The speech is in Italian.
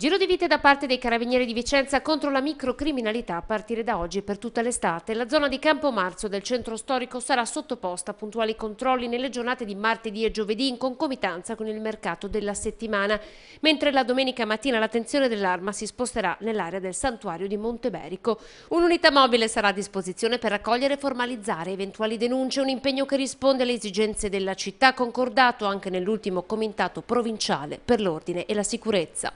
Giro di vite da parte dei carabinieri di Vicenza contro la microcriminalità a partire da oggi per tutta l'estate. La zona di Campo Marzo del centro storico sarà sottoposta a puntuali controlli nelle giornate di martedì e giovedì in concomitanza con il mercato della settimana, mentre la domenica mattina l'attenzione dell'arma si sposterà nell'area del santuario di Monteberico. Un'unità mobile sarà a disposizione per raccogliere e formalizzare eventuali denunce, un impegno che risponde alle esigenze della città concordato anche nell'ultimo comitato provinciale per l'ordine e la sicurezza.